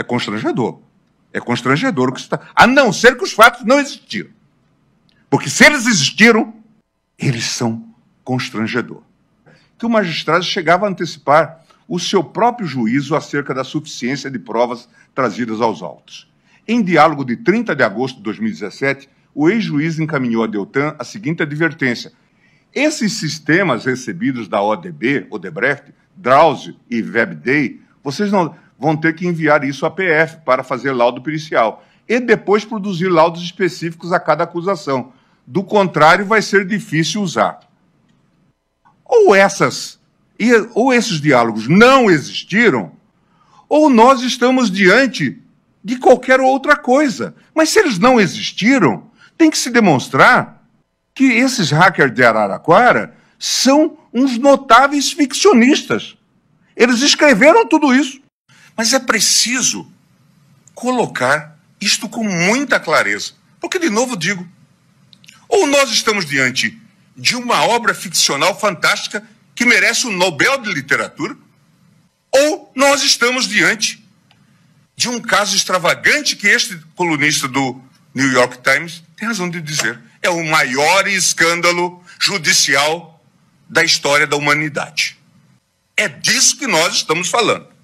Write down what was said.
É constrangedor. É constrangedor o que está. A não ser que os fatos não existiram. Porque se eles existiram, eles são constrangedor. Que o magistrado chegava a antecipar o seu próprio juízo acerca da suficiência de provas trazidas aos autos. Em diálogo de 30 de agosto de 2017, o ex-juiz encaminhou a Deltan a seguinte advertência: esses sistemas recebidos da ODB, Odebrecht, Drauzio e Webday, vocês não vão ter que enviar isso à PF para fazer laudo pericial e depois produzir laudos específicos a cada acusação. Do contrário, vai ser difícil usar. Ou essas, ou esses diálogos não existiram, ou nós estamos diante de qualquer outra coisa. Mas se eles não existiram, tem que se demonstrar que esses hackers de Araraquara são uns notáveis ficcionistas. Eles escreveram tudo isso. Mas é preciso colocar isto com muita clareza. Porque, de novo, digo: ou nós estamos diante de uma obra ficcional fantástica que merece o um Nobel de Literatura, ou nós estamos diante de um caso extravagante que este colunista do New York Times tem razão de dizer. É o maior escândalo judicial da história da humanidade. É disso que nós estamos falando.